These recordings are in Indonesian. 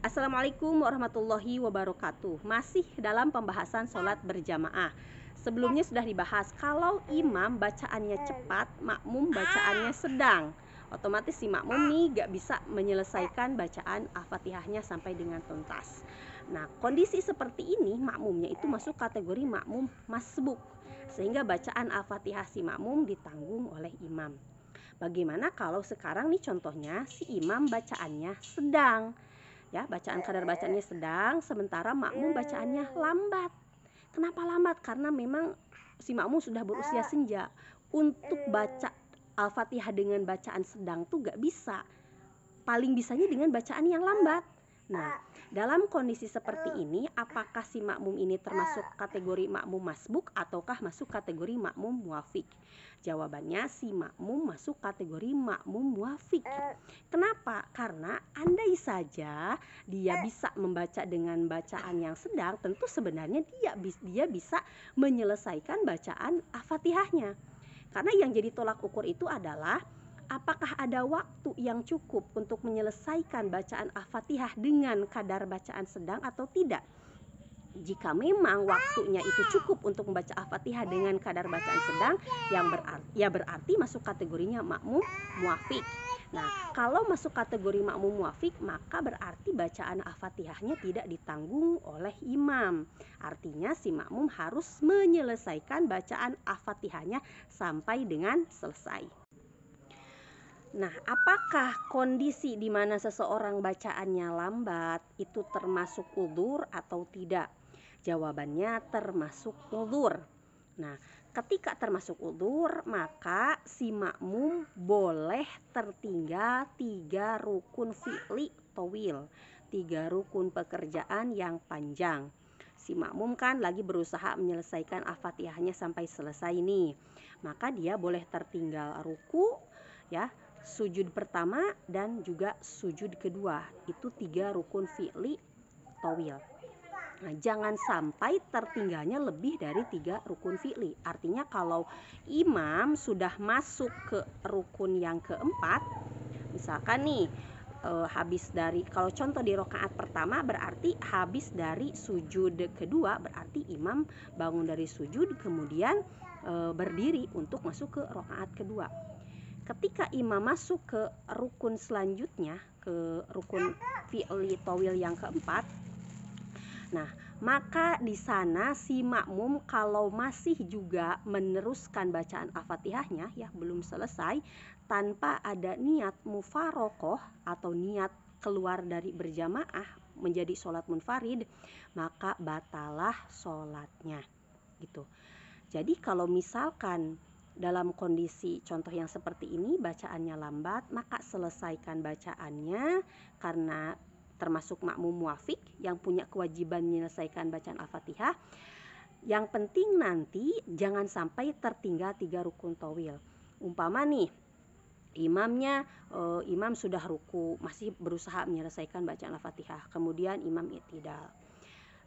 Assalamualaikum warahmatullahi wabarakatuh. Masih dalam pembahasan sholat berjamaah. Sebelumnya sudah dibahas kalau imam bacaannya cepat, makmum bacaannya sedang. Otomatis si makmum nih gak bisa menyelesaikan bacaan al-fatihahnya sampai dengan tuntas. Nah kondisi seperti ini makmumnya itu masuk kategori makmum masbuk. Sehingga bacaan al-fatihah si makmum ditanggung oleh imam. Bagaimana kalau sekarang nih contohnya si imam bacaannya sedang ya bacaan kadar bacanya sedang sementara makmum bacaannya hmm. lambat kenapa lambat karena memang si makmum sudah berusia ah. senja untuk hmm. baca al-fatihah dengan bacaan sedang tuh gak bisa paling bisanya dengan bacaan yang lambat Nah, dalam kondisi seperti eh. ini, apakah si makmum ini termasuk eh. kategori makmum masbuk ataukah masuk kategori makmum muafik? Jawabannya si makmum masuk kategori makmum muafik. Eh. Kenapa? Karena andai saja dia bisa membaca dengan bacaan yang sedang, tentu sebenarnya dia dia bisa menyelesaikan bacaan Al-Fatihahnya. Karena yang jadi tolak ukur itu adalah apakah ada waktu yang cukup untuk menyelesaikan bacaan Al-Fatihah dengan kadar bacaan sedang atau tidak? Jika memang waktunya itu cukup untuk membaca Al-Fatihah dengan kadar bacaan sedang, yang berarti, ya berarti masuk kategorinya makmum muafik. Nah, kalau masuk kategori makmum muafik, maka berarti bacaan Al-Fatihahnya tidak ditanggung oleh imam. Artinya si makmum harus menyelesaikan bacaan Al-Fatihahnya sampai dengan selesai. Nah, apakah kondisi di mana seseorang bacaannya lambat itu termasuk udur atau tidak? Jawabannya termasuk udur. Nah, ketika termasuk udur, maka si makmum boleh tertinggal tiga rukun fi'li towil, tiga rukun pekerjaan yang panjang. Si makmum kan lagi berusaha menyelesaikan al-fatihahnya sampai selesai nih. Maka dia boleh tertinggal ruku ya sujud pertama dan juga sujud kedua itu tiga rukun fi'li towil Nah, jangan sampai tertinggalnya lebih dari tiga rukun fi'li. Artinya kalau imam sudah masuk ke rukun yang keempat, misalkan nih e, habis dari kalau contoh di rokaat pertama berarti habis dari sujud kedua berarti imam bangun dari sujud kemudian e, berdiri untuk masuk ke rokaat kedua ketika imam masuk ke rukun selanjutnya ke rukun fi'li towil yang keempat nah maka di sana si makmum kalau masih juga meneruskan bacaan al-fatihahnya ya belum selesai tanpa ada niat mufarokoh atau niat keluar dari berjamaah menjadi sholat munfarid maka batalah sholatnya gitu jadi kalau misalkan dalam kondisi contoh yang seperti ini, bacaannya lambat, maka selesaikan bacaannya karena termasuk makmum muafik yang punya kewajiban menyelesaikan bacaan Al-Fatihah. Yang penting nanti jangan sampai tertinggal tiga rukun towil. Umpama nih, imamnya e, imam sudah ruku masih berusaha menyelesaikan bacaan Al-Fatihah. Kemudian imam itidal.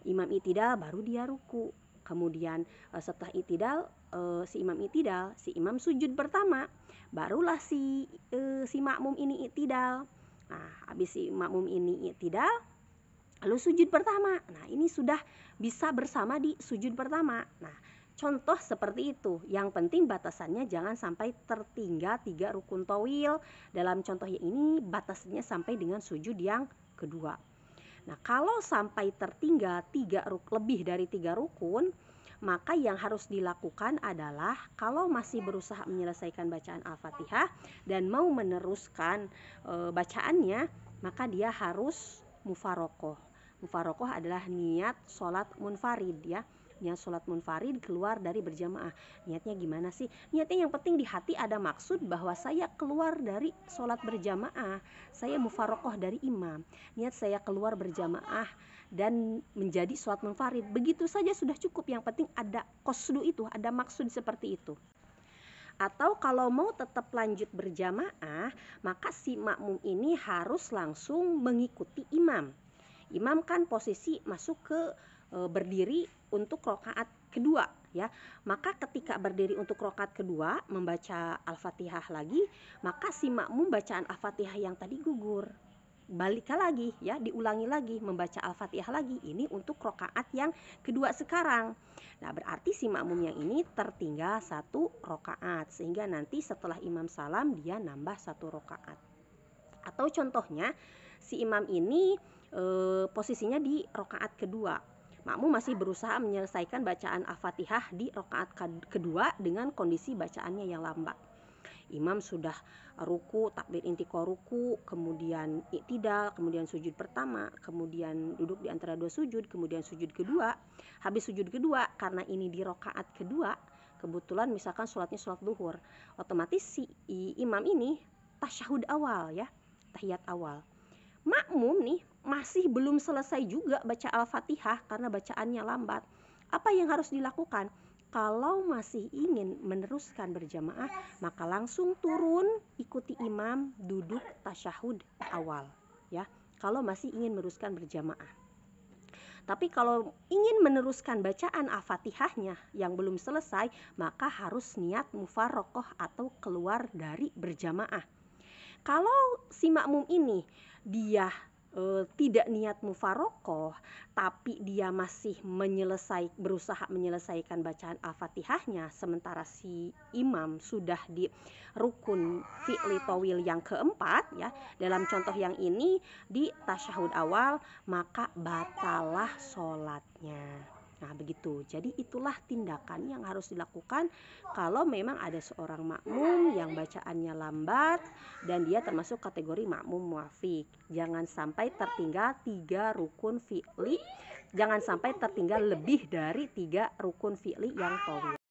Imam itidal baru dia ruku. Kemudian e, setelah itidal e, si imam itidal, si imam sujud pertama, barulah si e, si makmum ini itidal. Nah, habis si makmum ini itidal, lalu sujud pertama. Nah, ini sudah bisa bersama di sujud pertama. Nah, contoh seperti itu. Yang penting batasannya jangan sampai tertinggal tiga rukun towil. Dalam contoh yang ini batasnya sampai dengan sujud yang kedua. Nah, kalau sampai tertinggal tiga lebih dari tiga rukun, maka yang harus dilakukan adalah kalau masih berusaha menyelesaikan bacaan Al-Fatihah dan mau meneruskan e, bacaannya, maka dia harus mufarokoh Mufarokoh adalah niat sholat munfarid ya niat sholat munfarid keluar dari berjamaah niatnya gimana sih niatnya yang penting di hati ada maksud bahwa saya keluar dari sholat berjamaah saya mufarokoh dari imam niat saya keluar berjamaah dan menjadi sholat munfarid begitu saja sudah cukup yang penting ada kosdu itu ada maksud seperti itu atau kalau mau tetap lanjut berjamaah maka si makmum ini harus langsung mengikuti imam imam kan posisi masuk ke e, berdiri untuk rokaat kedua ya maka ketika berdiri untuk rokaat kedua membaca al-fatihah lagi maka si makmum bacaan al-fatihah yang tadi gugur balik lagi ya diulangi lagi membaca al-fatihah lagi ini untuk rokaat yang kedua sekarang nah berarti si makmum yang ini tertinggal satu rokaat sehingga nanti setelah imam salam dia nambah satu rokaat atau contohnya si imam ini e, posisinya di rokaat kedua. Makmum masih berusaha menyelesaikan bacaan Al-Fatihah di rokaat kedua dengan kondisi bacaannya yang lambat. Imam sudah ruku, takbir inti ruku, kemudian iktidal, kemudian sujud pertama, kemudian duduk di antara dua sujud, kemudian sujud kedua. Habis sujud kedua karena ini di rokaat kedua, kebetulan misalkan sholatnya sholat duhur otomatis si imam ini tasyahud awal ya tahiyat awal Makmum nih masih belum selesai juga baca Al-Fatihah karena bacaannya lambat. Apa yang harus dilakukan? Kalau masih ingin meneruskan berjamaah, maka langsung turun, ikuti imam, duduk tasyahud awal, ya. Kalau masih ingin meneruskan berjamaah. Tapi kalau ingin meneruskan bacaan Al-Fatihahnya yang belum selesai, maka harus niat mufarokoh atau keluar dari berjamaah. Kalau si makmum ini dia e, tidak niat mufarokoh tapi dia masih menyelesaik, berusaha menyelesaikan bacaan al-fatihahnya sementara si imam sudah di rukun fi'li towil yang keempat ya dalam contoh yang ini di tasyahud awal maka batalah sholatnya Nah, begitu. Jadi itulah tindakan yang harus dilakukan kalau memang ada seorang makmum yang bacaannya lambat dan dia termasuk kategori makmum muafik. Jangan sampai tertinggal tiga rukun fi'li, jangan sampai tertinggal lebih dari tiga rukun fi'li yang tawil.